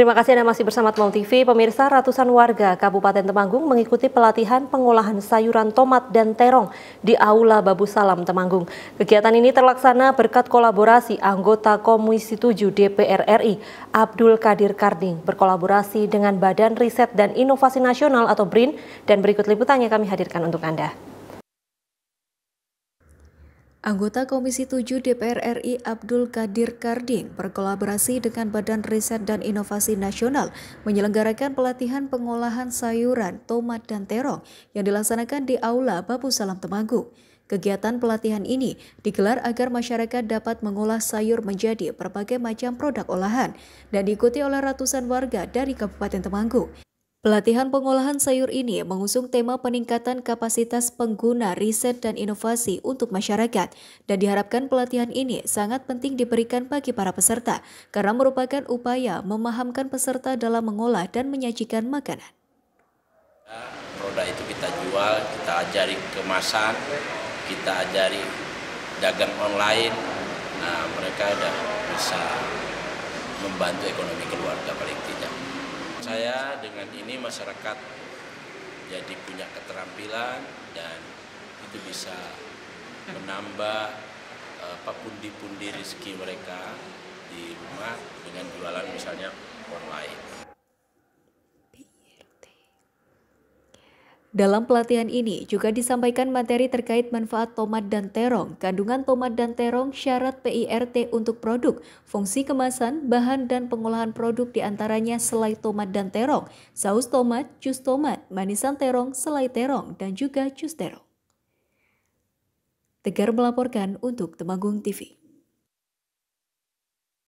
Terima kasih Anda masih bersama Temang TV. Pemirsa, ratusan warga Kabupaten Temanggung mengikuti pelatihan pengolahan sayuran tomat dan terong di Aula Babu Salam Temanggung. Kegiatan ini terlaksana berkat kolaborasi anggota Komisi 7 DPR RI, Abdul Kadir Karding, berkolaborasi dengan Badan Riset dan Inovasi Nasional atau BRIN. Dan berikut liputannya kami hadirkan untuk Anda. Anggota Komisi 7 DPR RI Abdul Kadir Karding berkolaborasi dengan Badan Riset dan Inovasi Nasional menyelenggarakan pelatihan pengolahan sayuran, tomat, dan terong yang dilaksanakan di Aula Babu Salam Temanggung. Kegiatan pelatihan ini digelar agar masyarakat dapat mengolah sayur menjadi berbagai macam produk olahan dan diikuti oleh ratusan warga dari Kabupaten Temanggung. Pelatihan pengolahan sayur ini mengusung tema peningkatan kapasitas pengguna riset dan inovasi untuk masyarakat dan diharapkan pelatihan ini sangat penting diberikan bagi para peserta karena merupakan upaya memahamkan peserta dalam mengolah dan menyajikan makanan. Produk itu kita jual, kita ajari kemasan, kita ajari dagang online, nah mereka sudah bisa membantu ekonomi keluarga paling tidak saya dengan ini masyarakat jadi punya keterampilan dan itu bisa menambah apa eh, pundi-pundi rezeki mereka di rumah dengan jualan misalnya online. Dalam pelatihan ini juga disampaikan materi terkait manfaat tomat dan terong, kandungan tomat dan terong, syarat PIRT untuk produk, fungsi kemasan, bahan dan pengolahan produk diantaranya selai tomat dan terong, saus tomat, jus tomat, manisan terong, selai terong, dan juga jus terong. Tegar melaporkan untuk Temanggung TV.